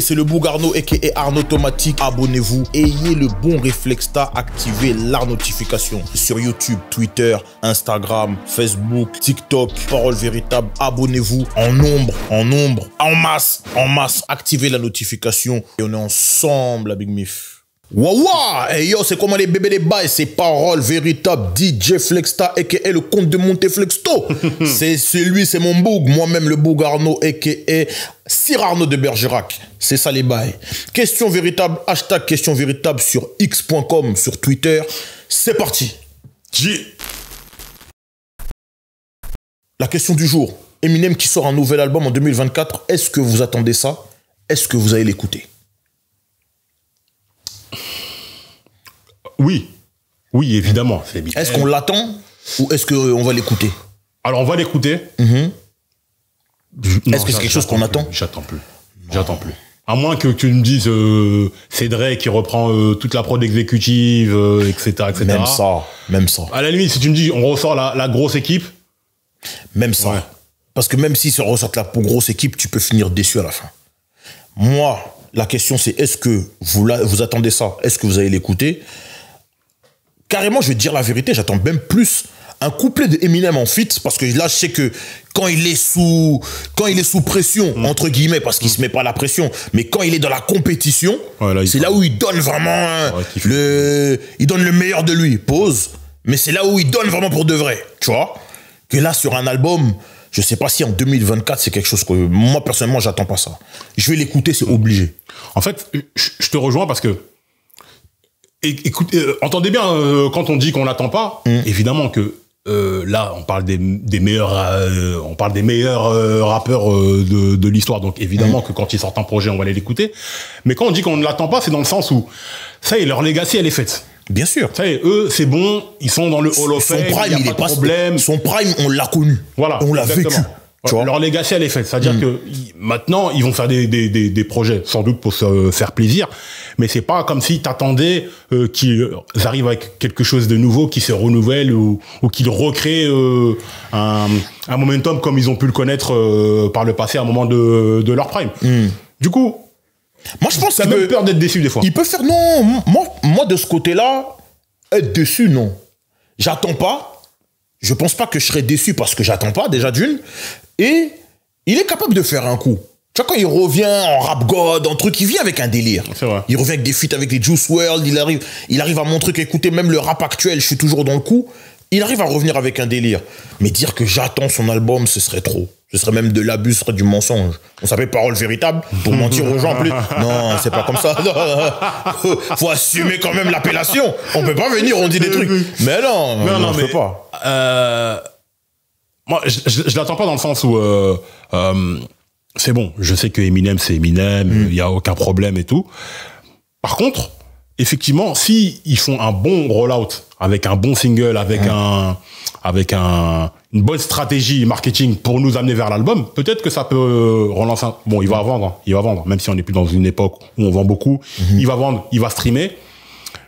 c'est le Bougarno et Arnaud Automatique. Abonnez-vous, ayez le bon réflexe activez la notification sur YouTube, Twitter, Instagram, Facebook, TikTok, Parole Véritable. Abonnez-vous en nombre, en nombre, en masse, en masse. Activez la notification et on est ensemble la Big Mif. Waouh! Et yo, c'est comment les bébés les bails, c'est Parole Véritable, DJ Flexta, a.k.a. le comte de Monteflexto. c'est celui, c'est mon boug. Moi-même, le boug Arnaud, a.k.a. Sir Arnaud de Bergerac. C'est ça les bails. Question véritable, hashtag question véritable sur x.com, sur Twitter. C'est parti. La question du jour. Eminem qui sort un nouvel album en 2024. Est-ce que vous attendez ça? Est-ce que vous allez l'écouter? Oui, oui, évidemment. Est-ce qu'on l'attend ou est-ce qu'on euh, va l'écouter Alors, on va l'écouter. Mm-hmm. Est-ce que c'est quelque chose qu'on attend J'attends plus. J'attends plus. À moins que tu me dises euh, Cédric qui reprend euh, toute la prod exécutive, etc., etc. Même ça, même ça. À la limite, si tu me dis on ressort la, grosse équipe. Même ça. Parce que même si ça ressort la grosse équipe, tu peux finir déçu à la fin. Moi, la question c'est est-ce que vous, vous attendez ça Est-ce que vous allez l'écouter Carrément, je vais dire la vérité, j'attends même plus un couplet de Eminem en feat parce que là je sais que quand il est sous quand il est sous pression mm. entre guillemets parce qu'il ne se met pas la pression mais quand il est dans la compétition c'est là où il donne vraiment le il donne le meilleur de lui pause mais c'est là où il donne vraiment pour de vrai tu vois que là sur un album je sais pas si en 2024 c'est quelque chose que moi personnellement j'attends pas ça je vais l'écouter c'est mm. obligé en fait je te rejoins parce que écoutez, euh, entendez bien, euh, quand on dit qu'on n'attend pas, mm. évidemment que euh, là, on parle des, meilleurs, on parle des meilleurs rappeurs de, l'histoire. Donc évidemment mm. que quand ils sortent un projet, on va aller l'écouter. Mais quand on dit qu'on ne l'attend pas, c'est dans le sens où ça y est, leur legacy elle est faite. Bien sûr. Ça y est, eux, c'est bon, ils sont dans le hall of Fame. Son prime, il, a pas de problème. Son prime, on l'a connu. Voilà. On l'a vécu. Leur legacy, elle est C'est-à-dire mm. que maintenant, ils vont faire des, des, des, des, projets, sans doute pour se faire plaisir, mais c'est pas comme si t'attendais euh, qu'ils euh, arrivent avec quelque chose de nouveau, qui se renouvelle ou, ou qu'ils recréent euh, un, momentum comme ils ont pu le connaître par le passé à un moment de, de leur prime. Mm. Du coup, moi je pense que même peur d'être déçu des fois. Il peut faire non. Moi, moi de ce côté-là, être déçu non. J'attends pas je pense pas que je serais déçu parce que j'attends pas déjà d'une. Et il est capable de faire un coup. Tu vois, quand il revient en rap god, en truc, il vit avec un délire. Il revient avec des feats avec les Juice World, il arrive, il arrive à montrer qu'écouter même le rap actuel, je suis toujours dans le coup il arrive à revenir avec un délire. Mais dire que j'attends son album, ce serait trop. Ce serait même de l'abus, ce serait du mensonge. On s'appelle parole véritable pour mentir aux gens en plus. Non, c'est pas comme ça. Faut assumer quand même l'appellation. On peut pas venir, on dit des trucs. Mais non, euh, je on pas. moi, je, je, l'attends pas dans le sens où euh, euh, c'est bon. Je sais que Eminem, c'est Eminem. Hmm. Il n'y a aucun problème et tout. Par contre, effectivement, si ils font un bon rollout avec un bon single, avec un, avec une bonne stratégie marketing pour nous amener vers l'album, peut-être que ça peut euh, relancer. Un... Bon, il va vendre, hein. il va vendre, même si on n'est plus dans une époque où on vend beaucoup. Mhm. Il va vendre, il va streamer.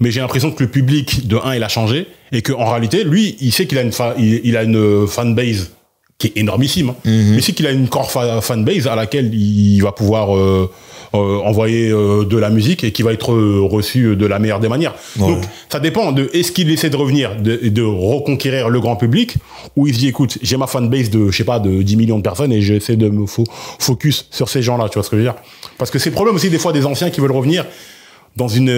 Mais j'ai l'impression que le public de 1 il a changé et qu'en en réalité, lui, il sait qu'il a une il, a une fanbase qui est énormissime, hein. mhm. Il sait mais qu'il a une core fanbase à laquelle il va pouvoir euh, euh, envoyer euh, de la musique et qui va être euh, reçu de la meilleure des manières. Donc ça dépend de est-ce qu'il essaie de revenir, de, de reconquérir le grand public, ou il se dit écoute, j'ai ma fanbase de, je sais pas, de 10 millions de personnes et j'essaie de me focus sur ces gens-là, tu vois ce que je veux dire Parce que c'est le problème aussi des fois des anciens qui veulent revenir dans une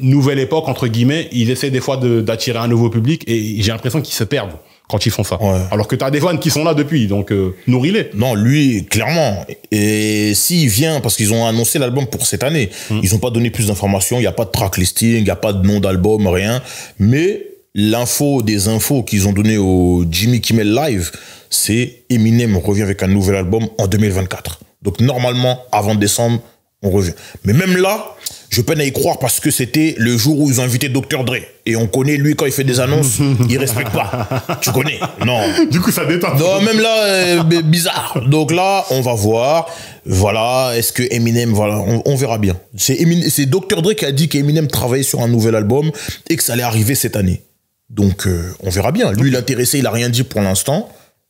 nouvelle époque, entre guillemets, ils essaient des fois d'attirer un nouveau public et j'ai l'impression qu'ils se perdent quand ils font ça. Alors que tu as des fans qui sont là depuis, donc euh, nourris-les. Non, lui, clairement. Et s'il vient, parce qu'ils ont annoncé l'album pour cette année, hmm. ils n'ont pas donné plus d'informations, il n'y a pas de track listing, il n'y a pas de nom d'album, rien. Mais l'info des infos qu'ils ont donné au Jimmy Kimmel Live, c'est Eminem revient avec un nouvel album en 2024. Donc normalement, avant décembre, on revient. Mais même là, je peine à y croire parce que c'était le jour où ils ont invité Dr Dre. Et on connaît, lui, quand il fait des annonces, il respecte pas. Tu connais Non. Du coup, ça détend. Non, même là, euh, bizarre. Donc là, on va voir. Voilà, est-ce que Eminem, voilà, on, verra bien. C'est Dr Dre qui a dit qu'Eminem travaillait sur un nouvel album et que ça allait arriver cette année. Donc, euh, on verra bien. Lui, l'intéressé, il a rien dit pour l'instant.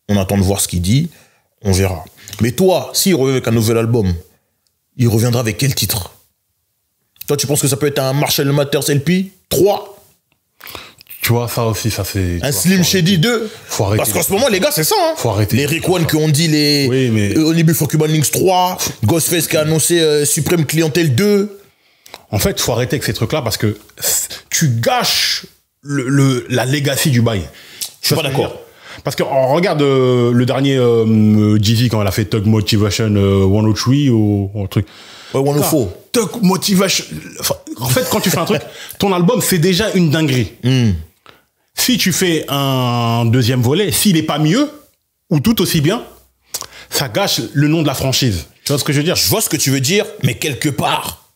On attend de voir ce qu'il dit. On verra. Mais toi, s'il revient avec un nouvel album, il reviendra avec quel titre toi, tu penses que ça peut être un Marshall Matters LP 3 tu vois, ça aussi, ça c'est. Un Slim Shady 2. Faut arrêter. Parce qu'en ce moment, les gars, c'est ça. Hein. Faut arrêter. Les Rick One ont dit, les. Oui, mais. Only Cuban Links 3. Ghostface qui a annoncé euh, Supreme Clientel 2. En fait, faut arrêter avec ces trucs-là parce que tu gâches le, le, la legacy du bail. Je suis pas d'accord. Parce que regarde euh, le dernier euh, euh quand elle a fait Tug Motivation 103 euh, ou, un truc. 104. Tug Motivation. en fait, quand tu fais un truc, ton album, c'est déjà une dinguerie. Hmm. Si tu fais un deuxième volet, s'il n'est pas mieux, ou tout aussi bien, ça gâche le nom de la franchise. Tu vois ce que je veux dire Je vois ce que tu veux dire, mais quelque part,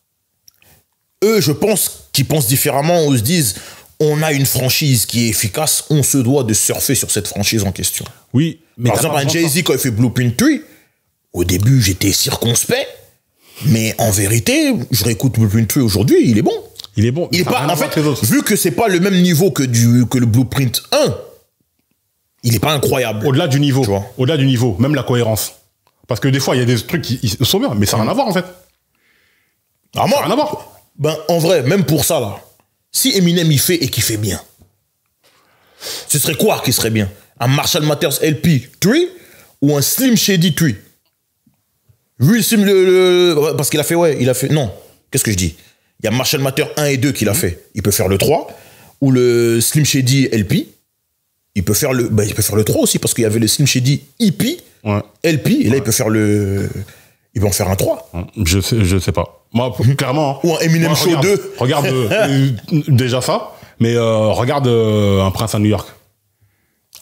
eux, je pense qu'ils pensent différemment ou se disent on a une franchise qui est efficace, on se doit de surfer sur cette franchise en question. Oui. Mais Par exemple, un Jay-Z, quand il fait Blueprint 3, au début, j'étais circonspect, mais en vérité, je réécoute Blueprint 3 aujourd'hui, il est bon. Il est bon. Il est pas, en fait, vu que c'est pas le même niveau que, du, que le Blueprint 1, il n'est pas incroyable. Au-delà du niveau. Au-delà du niveau, même la cohérence. Parce que des fois, il y a des trucs qui sont bien, mais ça n'a rien à voir, en fait. Ah, rien à voir. Ben, en vrai, même pour ça, là, si Eminem il fait et qu'il fait bien, ce serait quoi qui serait bien Un Marshall Matters LP 3 ou un Slim Shady 3 Oui, le, parce qu'il a fait, ouais, il a fait, non, qu'est-ce que je dis Il y a Marshall Matters 1 et 2 qu'il a mhm. fait. Il peut faire le 3 ou le Slim Shady LP. Il peut faire le, bah, il peut faire le 3 aussi parce qu'il y avait le Slim Shady EP, LP, et là il peut faire le, ils vont faire un 3. Je sais, je sais pas. Moi, mhm. clairement. Hein. Ou un Eminem Show 2. Regarde euh, euh, déjà ça, mais euh, regarde Un Prince à New York.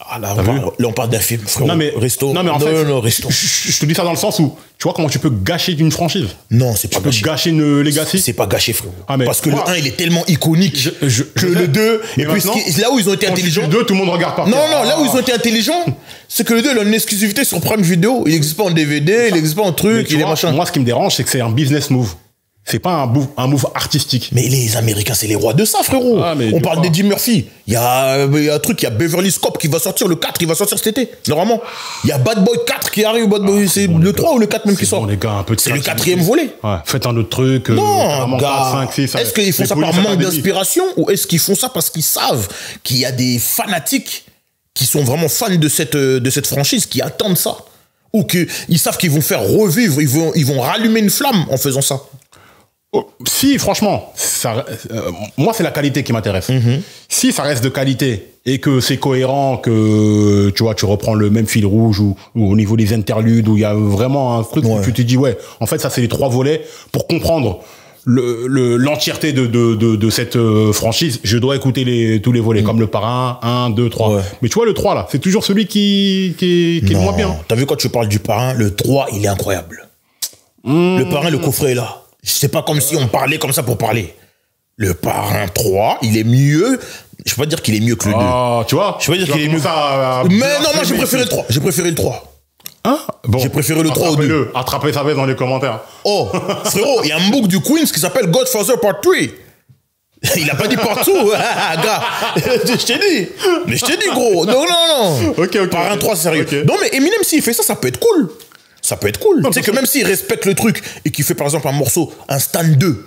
Ah là, on parle, d'un film, frérot. Non, mais, resto. Non, mais en non, fait, non, resto. Je, te dis ça dans le sens où, tu vois comment tu peux gâcher une franchise Non, c'est pas tu gâcher une euh, legacy C'est pas gâché, frérot. Ah, Parce que le 1, il est tellement iconique que le 2, et puis là où ils ont été intelligents. Le 2, tout le monde regarde pas. Non, non, là où ils ont ah. été intelligents, c'est que le 2, il a une exclusivité sur Prime Video. Il n'existe pas en DVD, il n'existe pas en truc, il est machin. Moi, ce qui me dérange, c'est que c'est un business move. C'est pas un move, artistique. Mais les Américains, c'est les rois de ça, frérot. Ah, on parle d'Eddie Murphy. Euh, il y, a, un truc, il y a Beverly Scope qui va sortir le 4, il va sortir cet été, normalement. Il y a Bad Boy 4 qui arrive, Bad Boy, c'est ah, le 3 ou le 4 même qui sort. c'est le quatrième volet. faites un autre truc. Euh, non, gars. 5, est-ce qu'ils euh, font ça par manque d'inspiration ou est-ce qu'ils font ça parce qu'ils savent qu'il y a des fanatiques qui sont vraiment fans de cette, de cette franchise, qui attendent ça. Ou qu'ils savent qu'ils vont faire revivre, ils vont, ils vont rallumer une flamme en faisant ça. Oh, si, franchement, euh, moi, c'est la qualité qui m'intéresse. Mhm. Si ça reste de qualité et que c'est cohérent, que tu vois, tu reprends le même fil rouge ou, au niveau des interludes, où il y a vraiment un truc où tu te dis, ouais, en fait, ça, c'est les trois volets pour comprendre l'entièreté de, cette euh, franchise, je dois écouter tous les volets, mhm. comme le parrain, 1, 2, 3. Mais tu vois, le 3, là, c'est toujours celui qui, qui, est le moins bien. T'as vu, quand tu parles du parrain, le 3, il est incroyable. Mmh. Le parrain, le coffret est là. Je sais pas comme si on parlait comme ça pour parler. Le parrain 3, il est mieux. Je peux pas dire qu'il est mieux que le 2. Ah, tu vois Je peux pas dire qu'il est mieux. Ça, mais non, moi j'ai préféré le 3. J'ai préféré le 3. Hein bon, J'ai préféré le 3 au 2. Attrapez ça dans les commentaires. Oh, frérot, il y a un book du Queens qui s'appelle Godfather Part 3. Il a pas dit partout, ah, gars. je t'ai dit. Mais je t'ai dit, gros. Non, non, non. Ok, ok. Parrain 3, sérieux. Non, mais Eminem, s'il fait ça, ça peut être cool ça peut être cool. Tu sais que même s'il respecte le truc et qu'il fait par exemple un morceau, un stand 2,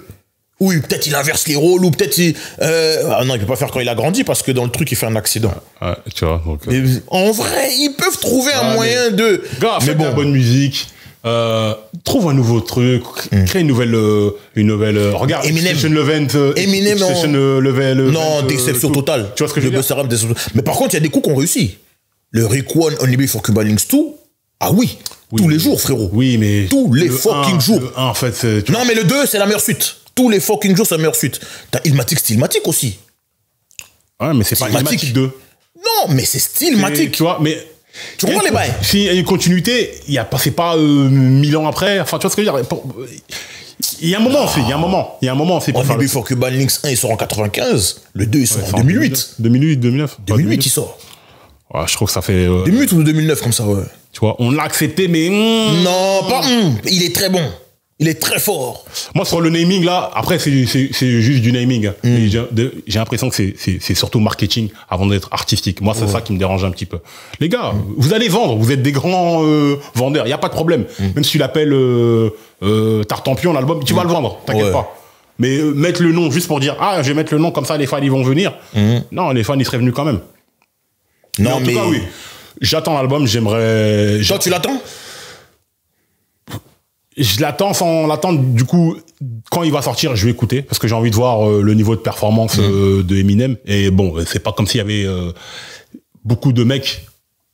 oui, peut-être il inverse les rôles, ou peut-être il. Euh, ah non, il peut pas faire quand il a grandi parce que dans le truc il fait un accident. tu vois, euh. En vrai, ils peuvent trouver un moyen de. Gars, mais bon, bonne musique. Euh, trouve un nouveau truc, hmm. crée une nouvelle, une nouvelle. regarde, Eminem, Levent, Eminem, Level, non, déception totale. Tu vois ce que je veux dire? Mais par contre, il y a des coups qu'on réussi. Le Rick One Only for Cuba Links 2, ah oui, Tous les jours, frérot. Oui, mais. Tous les fucking jours. en fait, non, mais le 2, c'est la meilleure suite. Tous les fucking jours, c'est la meilleure suite. T'as Ilmatic, Stylmatic aussi. Ouais, mais c'est pas Ilmatic 2. Non, mais c'est Stylmatic. Tu vois, mais. Tu comprends les bails S'il y a une continuité, il y a pas, pas euh, mille ans après. Enfin, tu vois ce que je veux dire il y a un moment, il y a un moment, il y a un moment, fait que Before Links 1, il en 95, le 2, il sort en 2008. 2008, 2009. 2008, 2008, il sort. je crois que ça fait. 2008 euh, ou 2009, comme ça, ouais. Tu vois, on l'a accepté, mais. Hmm. non, pas. Hmm. il est très bon. Il est très fort. Moi, sur le naming, là, après, c'est juste du naming. Hmm. J'ai l'impression que c'est surtout marketing avant d'être artistique. Moi, c'est ça qui me dérange un petit peu. Les gars, vous allez vendre. Vous êtes des grands euh, vendeurs. Il n'y a pas de problème. Même si tu l'appelles euh, euh, Tartampion, l'album, tu vas le vendre. T'inquiète pas. Mais mettre le nom juste pour dire Ah, je vais mettre le nom, comme ça, les fans, ils vont venir. Non, les fans, ils seraient venus quand même. Non, mais, en Tout cas, oui j'attends l'album, j'aimerais. Toi, tu l'attends je l'attends sans l'attendre. Du coup, quand il va sortir, je vais écouter parce que j'ai envie de voir euh, le niveau de performance mm. euh, de Eminem. Et bon, euh, c'est pas comme s'il y avait beaucoup de mecs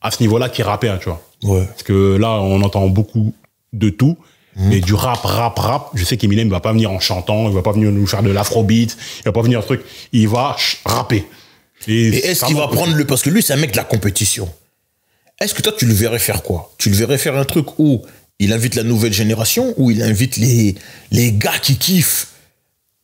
à ce niveau-là qui rappaient, hein, tu vois. Parce que là, on entend beaucoup de tout. Mm. Mais du rap, rap, rap, je sais qu'Eminem va pas venir en chantant, il va pas venir nous faire de l'afrobeat, il va pas venir un truc, il va rapper. Et, Et est-ce qu'il va prendre le... Parce que lui, c'est un mec de la compétition. Est-ce que toi, tu le verrais faire quoi Tu le verrais faire un truc où il invite la nouvelle génération, ou il invite les, les gars qui kiffent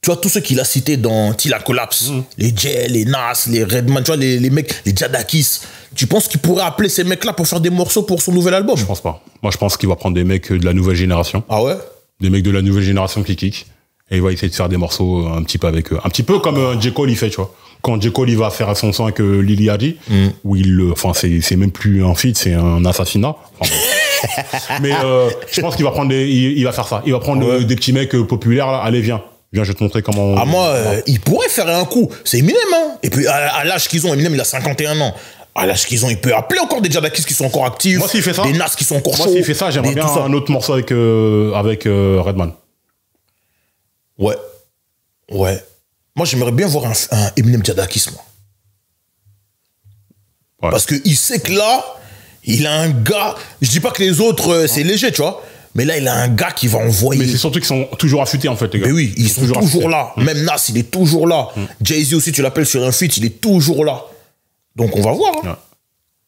tu vois, tous ceux qu'il a cités dans Tila Collapse, mm. les Jay, les Nas, les Redman, tu vois, les, mecs, les Jadakis, tu penses qu'il pourrait appeler ces mecs-là pour faire des morceaux pour son nouvel album Je pense pas. Moi, je pense qu'il va prendre des mecs de la nouvelle génération. Ah ouais Des mecs de la nouvelle génération qui kiffent et il va essayer de faire des morceaux euh, un petit peu avec eux. Un petit peu comme euh, J. Cole, il fait, tu vois. Quand J. Cole, il va faire à son sang avec euh, Lily Hardy, mm. où il Enfin, c'est, même plus un feat, c'est un assassinat. mais je pense qu'il va prendre il, va faire ça. Il va prendre des petits mecs populaires, là. Allez, viens. Viens, je vais te montrer comment. Ah, moi, il pourrait faire un coup. C'est Eminem, hein. Et puis, à, l'âge qu'ils ont, Eminem, il a 51 ans à l'âge qu'ils ont, il peut appeler encore des Jadakis qui sont encore actifs. Moi, fait ça. Des Nas qui sont encore Moi, s'il fait ça, j'aimerais bien un autre morceau avec, avec Redman. Ouais. Ouais. Moi, j'aimerais bien voir un, Eminem Djadakis, moi. Parce qu'il sait que là, il a un gars. Je dis pas que les autres, euh, c'est léger, tu vois. Mais là, il a un gars qui va envoyer. Mais c'est surtout qu'ils sont toujours affûtés, en fait, les gars. Mais oui, ils, sont, toujours, là. Même mm. Nas, il est toujours là. Mm. Jay-Z aussi, tu l'appelles sur un feat, il est toujours là. Donc, on va voir. Hein.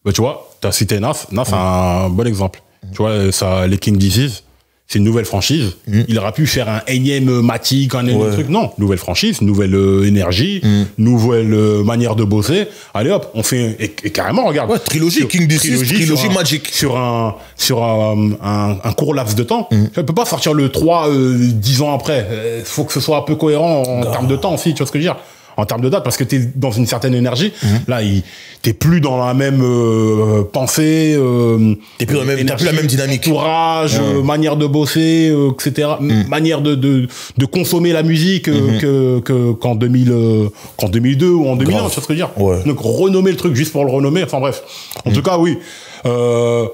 Bah, tu vois, tu as cité Nas. Nas, mm. un bon exemple. Tu vois, ça, les King Disease, c'est une nouvelle franchise. Mm. Il aura pu faire un énième euh, Matic, un énième truc. Non, nouvelle franchise, nouvelle euh, énergie, mm. nouvelle euh, manière de bosser. Allez hop, on fait et, carrément regarde. trilogie King Disease, trilogie, trilogie sur un, Magic sur un un, un, court laps de temps. Je mm. peux peut pas sortir le 3 dix ans après. Il faut que ce soit un peu cohérent en termes de temps aussi, tu vois ce que je veux dire en termes de date parce que tu es dans une certaine énergie. Mhm. là, Là, t'es plus dans la même euh, pensée, euh, plus, la même dynamique, tourage euh, manière de bosser, euh, etc., mhm. manière de, de, consommer la musique mhm. que qu'en 2000, qu'en 2002 ou en 2001, tu vois ce que je veux dire. Donc renommer le truc juste pour le renommer. Enfin bref. En tout cas, oui. Euh,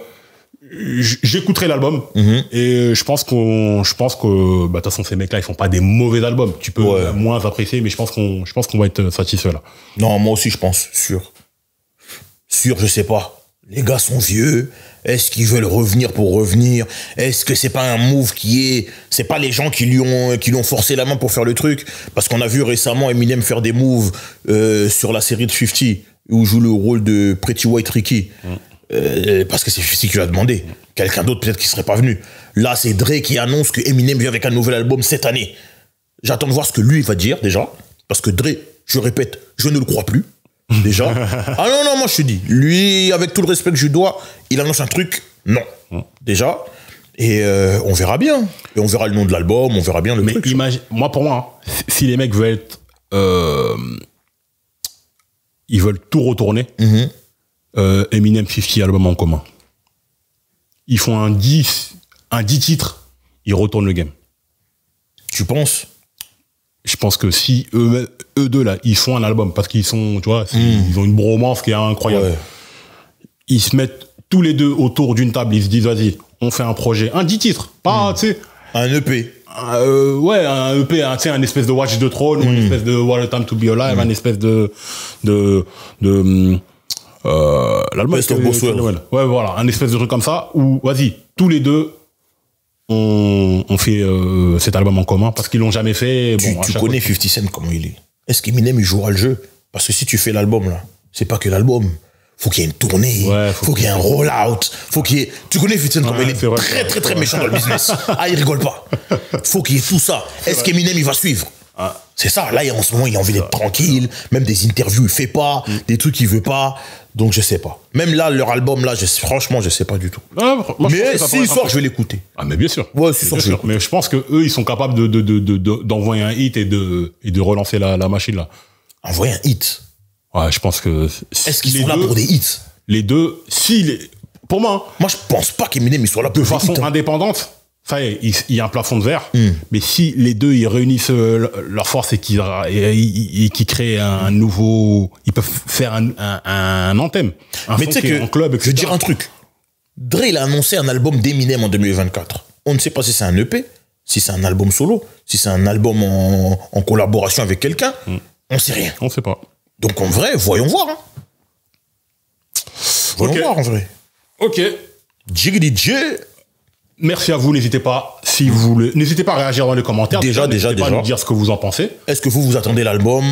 j'écouterai l'album mhm. et euh, je pense qu'on je pense que bah, de toute façon ces mecs là ils font pas des mauvais albums tu peux moins apprécier mais je pense qu'on je pense qu'on va être satisfait là non moi aussi je pense sûr sûr je sais pas les gars sont vieux est-ce qu'ils veulent revenir pour revenir Est-ce que c'est pas un move qui est C'est pas les gens qui lui ont qui forcé la main pour faire le truc Parce qu'on a vu récemment Eminem faire des moves euh, sur la série de 50 où joue le rôle de Pretty White Ricky. Euh, parce que c'est Fifty qui l'a demandé. Quelqu'un d'autre peut-être qui serait pas venu. Là, c'est Dre qui annonce que Eminem vient avec un nouvel album cette année. J'attends de voir ce que lui va dire déjà, parce que Dre, je répète, je ne le crois plus déjà. ah non non, moi je te dis, lui, avec tout le respect que je dois, il annonce un truc, non déjà. Et euh, on verra bien. Et on verra le nom de l'album, on verra bien le mec. moi pour moi, hein, si les mecs veulent euh, ils veulent tout retourner. Mhm. Euh, Eminem 50 album en commun. Ils font un 10, un 10 titres, ils retournent le game. Tu penses Je pense que si eux, deux là, ils font un album parce qu'ils sont, tu vois, hmm. ils ont une bromance qui est incroyable. Ils se mettent tous les deux autour d'une table, ils se disent vas-y, on fait un projet, un 10 titres, pas, hmm. tu sais. Un EP. Euh, ouais, un EP, un, un espèce de Watch the Throne, une hmm. espèce de What a Time to Be Alive, un espèce de, de, de euh, l'Allemagne. Ouais, voilà, un espèce de truc comme ça où, vas-y, tous les deux, on, fait euh, cet album en commun parce qu'ils l'ont jamais fait. Tu, connais 50 Cent comment il est. Est-ce qu'Eminem il jouera le jeu Parce que si tu fais l'album là, c'est pas que l'album. Faut qu'il y ait une tournée, faut, qu'il y ait un roll-out, faut qu'il Tu connais 50 Cent comment il est, très très très méchant dans le business. Ah, il rigole pas. Faut qu'il y ça. Est-ce qu'Eminem il va suivre ah. C'est ça. Là, en ce moment, il a envie d'être tranquille. Même des interviews, il fait pas. Mm. Des trucs, il veut pas. Donc je sais pas. Même là, leur album là, je, franchement, je sais pas du tout. Ah, mais s'il je vais l'écouter. Ah mais bien sûr. Mais je pense que eux, ils sont capables de d'envoyer un hit et de et de relancer la, machine là. Envoyer un hit. Ouais, je pense que. Est-ce qu'ils sont là pour des hits Les deux, si les, pour moi. Hein. Moi, je pense pas qu'Eminem soit là pour façon hein. indépendante. Ça, il, y a un plafond de verre, hmm. mais si les deux ils réunissent euh, leurs force et qu'ils créent un nouveau, ils peuvent faire un, un, anthème. mais tu sais que je veux dire un truc. Dre il a annoncé un album d'Eminem en 2024. On ne sait pas si c'est un EP, si c'est un album solo, si c'est un album en, collaboration avec quelqu'un. Hmm. On ne sait rien. On ne sait pas. Donc en vrai, voyons voir. Hein. Voyons voir en vrai. Ok. Jiggy Merci à vous. N'hésitez pas si vous voulez. n'hésitez pas à réagir dans les commentaires. Déjà, déjà, déjà. Pas nous dire ce que vous en pensez. Est-ce que vous vous attendez l'album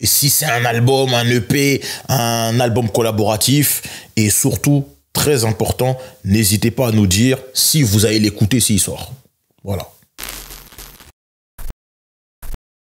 Et si c'est un album, un EP, un album collaboratif et surtout très important, n'hésitez pas à nous dire si vous allez l'écouter s'il sort. Voilà.